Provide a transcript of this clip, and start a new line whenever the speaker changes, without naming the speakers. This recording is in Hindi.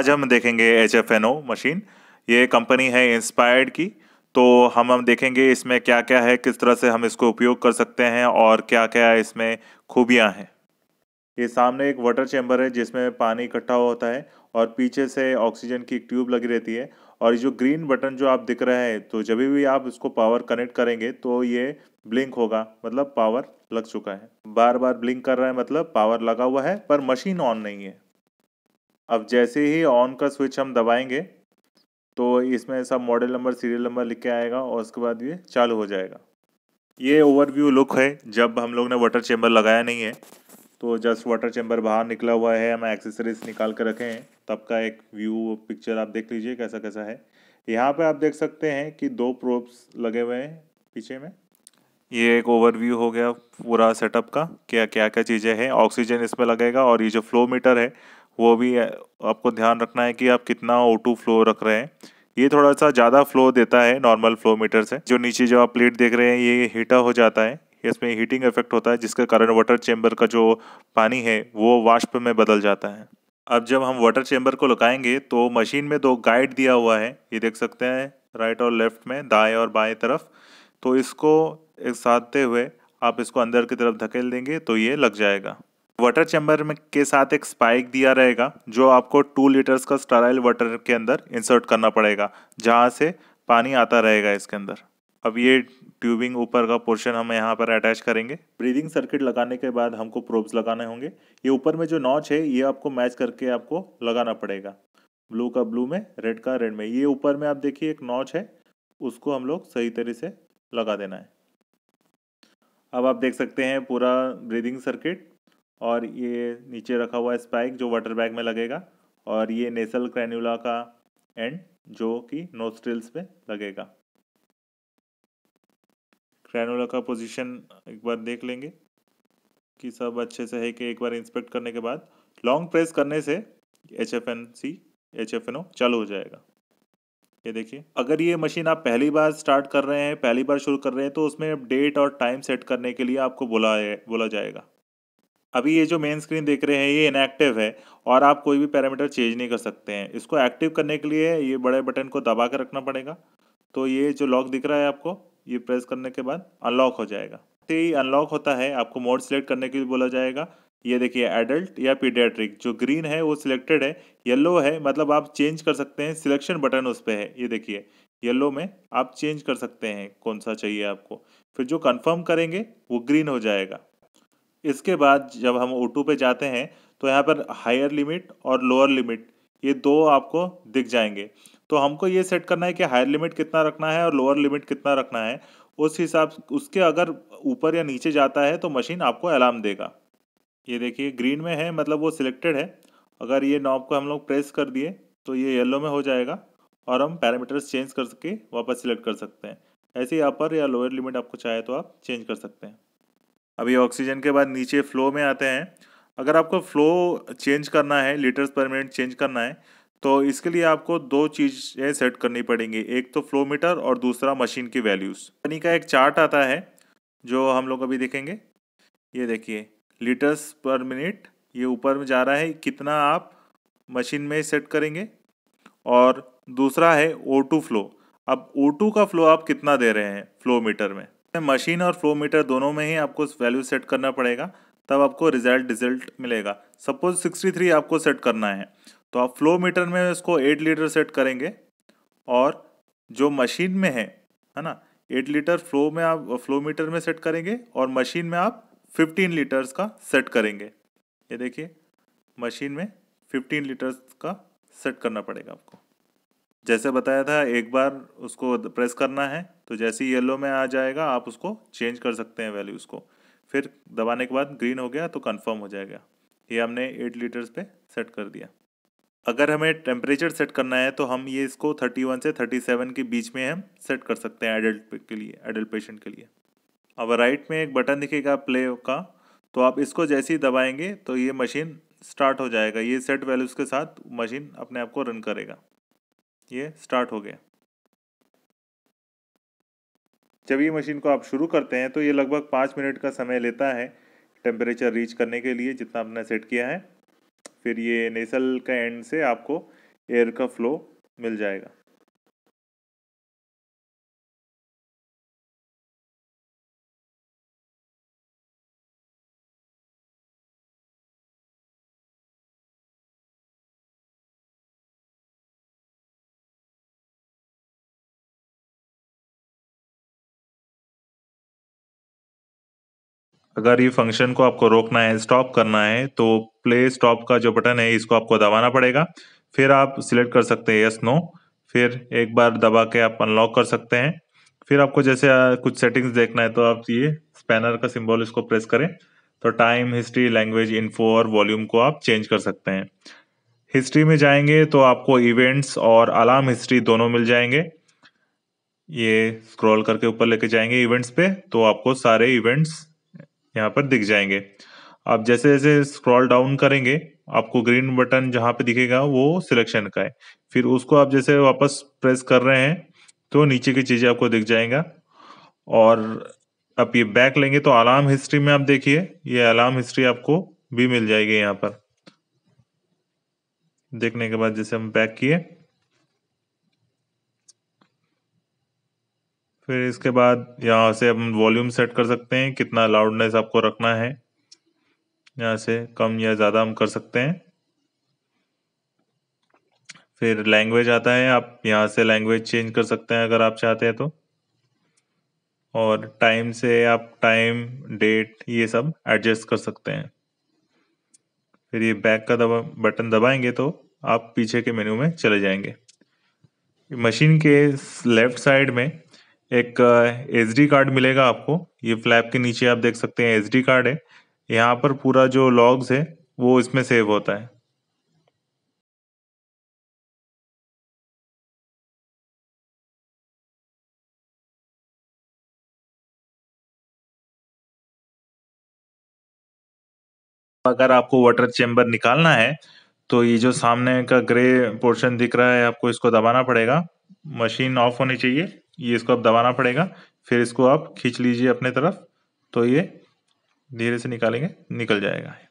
आज हम देखेंगे H F N O machine ये कंपनी है इंस्पायर्ड की तो हम हम देखेंगे इसमें क्या क्या है किस तरह से हम इसको उपयोग कर सकते हैं और क्या क्या इसमें खूबियाँ हैं ये सामने एक वाटर चैम्बर है जिसमें पानी इकट्ठा होता है और पीछे से ऑक्सीजन की एक ट्यूब लगी रहती है और जो ग्रीन बटन जो आप दिख रहे हैं तो जब भी आप इसको पावर कनेक्ट करेंगे तो ये ब्लिंक होगा मतलब पावर लग चुका है बार बार ब्लिंक कर रहा है मतलब पावर लगा हुआ है पर मशीन ऑन नहीं है अब जैसे ही ऑन का स्विच हम दबाएंगे तो इसमें सब मॉडल नंबर सीरियल नंबर लिख के आएगा और उसके बाद ये चालू हो जाएगा ये ओवरव्यू लुक है जब हम लोग ने वाटर चैम्बर लगाया नहीं है तो जस्ट वाटर चैम्बर बाहर निकला हुआ है हम एक्सेसरीज निकाल कर रखे हैं तब का एक व्यू पिक्चर आप देख लीजिए कैसा कैसा है यहाँ पर आप देख सकते हैं कि दो प्रोप्स लगे हुए हैं पीछे में ये एक ओवरव्यू हो गया पूरा सेटअप का क्या क्या क्या चीज़ें हैं ऑक्सीजन इसमें लगेगा और ये जो फ्लो मीटर है वो भी आपको ध्यान रखना है कि आप कितना ओ फ्लो रख रहे हैं ये थोड़ा सा ज़्यादा फ्लो देता है नॉर्मल फ्लो मीटर से जो नीचे जो आप प्लेट देख रहे हैं ये हीटा हो जाता है इसमें हीटिंग इफेक्ट होता है जिसके कारण वाटर चेंबर का जो पानी है वो वाष्प में बदल जाता है अब जब हम वाटर चेंबर को लगाएंगे तो मशीन में दो गाइड दिया हुआ है ये देख सकते हैं राइट और लेफ्ट में दाएं और बाएं तरफ तो इसको एक साधते हुए आप इसको अंदर की तरफ धकेल देंगे तो ये लग जाएगा वाटर चैम्बर में के साथ एक स्पाइक दिया रहेगा जो आपको टू लीटर्स का स्टराइल वाटर के अंदर इंसर्ट करना पड़ेगा जहाँ से पानी आता रहेगा इसके अंदर अब ये ट्यूबिंग ऊपर का पोर्शन हम यहाँ पर अटैच करेंगे ब्रीदिंग सर्किट लगाने के बाद हमको प्रोब्स लगाने होंगे ये ऊपर में जो नॉच है ये आपको मैच करके आपको लगाना पड़ेगा ब्लू का ब्लू में रेड का रेड में ये ऊपर में आप देखिए एक नॉच है उसको हम लोग सही तरह से लगा देना है अब आप देख सकते हैं पूरा ब्रीदिंग सर्किट और ये नीचे रखा हुआ स्पाइक जो वाटर बैग में लगेगा और ये नेसल क्रैन्यूला का एंड जो कि नोस्ट्रिल्स पे लगेगा क्रैनुला का पोजीशन एक बार देख लेंगे कि सब अच्छे से है कि एक बार इंस्पेक्ट करने के बाद लॉन्ग प्रेस करने से H F N C H F N O चालू हो जाएगा ये देखिए अगर ये मशीन आप पहली बार स्टार्ट कर रहे हैं पहली बार शुरू कर रहे हैं तो उसमें डेट और टाइम सेट करने के लिए आपको बोला बोला जाएगा अभी ये जो मेन स्क्रीन देख रहे हैं ये इनएक्टिव है और आप कोई भी पैरामीटर चेंज नहीं कर सकते हैं इसको एक्टिव करने के लिए ये बड़े बटन को दबा कर रखना पड़ेगा तो ये जो लॉक दिख रहा है आपको ये प्रेस करने के बाद अनलॉक हो जाएगा तो ये अनलॉक होता है आपको मोड सिलेक्ट करने के लिए बोला जाएगा ये देखिए एडल्ट या पीडियाट्रिक जो ग्रीन है वो सिलेक्टेड है येल्लो है मतलब आप चेंज कर सकते हैं सिलेक्शन बटन उस पर है ये देखिए येल्लो में आप चेंज कर सकते हैं कौन सा चाहिए आपको फिर जो कन्फर्म करेंगे वो ग्रीन हो जाएगा इसके बाद जब हम ओ पे जाते हैं तो यहाँ पर हायर लिमिट और लोअर लिमिट ये दो आपको दिख जाएंगे तो हमको ये सेट करना है कि हायर लिमिट कितना रखना है और लोअर लिमिट कितना रखना है उस हिसाब उसके अगर ऊपर या नीचे जाता है तो मशीन आपको अलार्म देगा ये देखिए ग्रीन में है मतलब वो सिलेक्टेड है अगर ये नॉब को हम लोग प्रेस कर दिए तो ये येलो में हो जाएगा और हम पैरामीटर्स चेंज कर सके वापस सिलेक्ट कर सकते हैं ऐसे ही अपर या लोअर लिमिट आपको चाहे तो आप चेंज कर सकते हैं अभी ऑक्सीजन के बाद नीचे फ्लो में आते हैं अगर आपको फ्लो चेंज करना है लीटर्स पर मिनट चेंज करना है तो इसके लिए आपको दो चीज़ें सेट करनी पड़ेंगी एक तो फ्लो मीटर और दूसरा मशीन की वैल्यूज़ कंपनी का एक चार्ट आता है जो हम लोग अभी देखेंगे ये देखिए लीटर्स पर मिनट ये ऊपर में जा रहा है कितना आप मशीन में सेट करेंगे और दूसरा है ओ फ्लो अब ओ का फ्लो आप कितना दे रहे हैं फ्लो मीटर में मशीन और फ्लो मीटर दोनों में ही आपको वैल्यू सेट करना पड़ेगा तब आपको रिजल्ट रिजल्ट मिलेगा सपोज 63 आपको सेट करना है तो आप फ्लो मीटर में इसको 8 लीटर सेट करेंगे और जो मशीन में है है ना 8 लीटर फ्लो में आप फ्लो मीटर में सेट करेंगे और मशीन में आप 15 लीटर्स का सेट करेंगे ये देखिए मशीन में 15 लीटर्स का सेट करना पड़ेगा आपको जैसे बताया था एक बार उसको प्रेस करना है तो जैसे ही येलो में आ जाएगा आप उसको चेंज कर सकते हैं वैल्यूज़ को फिर दबाने के बाद ग्रीन हो गया तो कंफर्म हो जाएगा ये हमने एट लीटर्स पे सेट कर दिया अगर हमें टेम्परेचर सेट करना है तो हम ये इसको थर्टी वन से थर्टी सेवन के बीच में हम सेट कर सकते हैं एडल्ट के लिए एडल्ट पेशेंट के लिए अब राइट में एक बटन दिखेगा प्ले का तो आप इसको जैसे ही दबाएंगे तो ये मशीन स्टार्ट हो जाएगा ये सेट वैल्यूज़ के साथ मशीन अपने आप को रन करेगा ये स्टार्ट हो गया जब ये मशीन को आप शुरू करते हैं तो ये लगभग पाँच मिनट का समय लेता है टेम्परेचर रीच करने के लिए जितना आपने सेट किया है फिर ये नेसल का एंड से आपको एयर का फ्लो मिल जाएगा अगर ये फंक्शन को आपको रोकना है स्टॉप करना है तो प्ले स्टॉप का जो बटन है इसको आपको दबाना पड़ेगा फिर आप सिलेक्ट कर सकते हैं यस नो फिर एक बार दबा के आप अनलॉक कर सकते हैं फिर आपको जैसे कुछ सेटिंग्स देखना है तो आप ये स्पैनर का सिंबल इसको प्रेस करें तो टाइम हिस्ट्री लैंग्वेज इन्फो और वॉल्यूम को आप चेंज कर सकते हैं हिस्ट्री में जाएंगे तो आपको इवेंट्स और अलार्म हिस्ट्री दोनों मिल जाएंगे ये स्क्रॉल करके ऊपर लेके जाएंगे इवेंट्स पे तो आपको सारे इवेंट्स यहाँ पर दिख जाएंगे आप जैसे जैसे स्क्रॉल डाउन करेंगे आपको ग्रीन बटन जहाँ पे दिखेगा वो सिलेक्शन का है फिर उसको आप जैसे वापस प्रेस कर रहे हैं तो नीचे की चीज़ें आपको दिख जाएगा और आप ये बैक लेंगे तो अलार्म हिस्ट्री में आप देखिए ये अलार्म हिस्ट्री आपको भी मिल जाएगी यहाँ पर देखने के बाद जैसे हम बैक किए फिर इसके बाद यहाँ से हम वॉल्यूम सेट कर सकते हैं कितना लाउडनेस आपको रखना है यहाँ से कम या ज़्यादा हम कर सकते हैं फिर लैंग्वेज आता है आप यहाँ से लैंग्वेज चेंज कर सकते हैं अगर आप चाहते हैं तो और टाइम से आप टाइम डेट ये सब एडजस्ट कर सकते हैं फिर ये बैक का दबा बटन दबाएंगे तो आप पीछे के मेन्यू में चले जाएंगे मशीन के लेफ्ट साइड में एक डी कार्ड मिलेगा आपको ये फ्लैप के नीचे आप देख सकते हैं डी कार्ड है यहाँ पर पूरा जो लॉग्स है वो इसमें सेव होता है अगर आपको वाटर चेंबर निकालना है तो ये जो सामने का ग्रे पोर्शन दिख रहा है आपको इसको दबाना पड़ेगा मशीन ऑफ होनी चाहिए ये इसको आप दबाना पड़ेगा फिर इसको आप खींच लीजिए अपने तरफ तो ये धीरे से निकालेंगे निकल जाएगा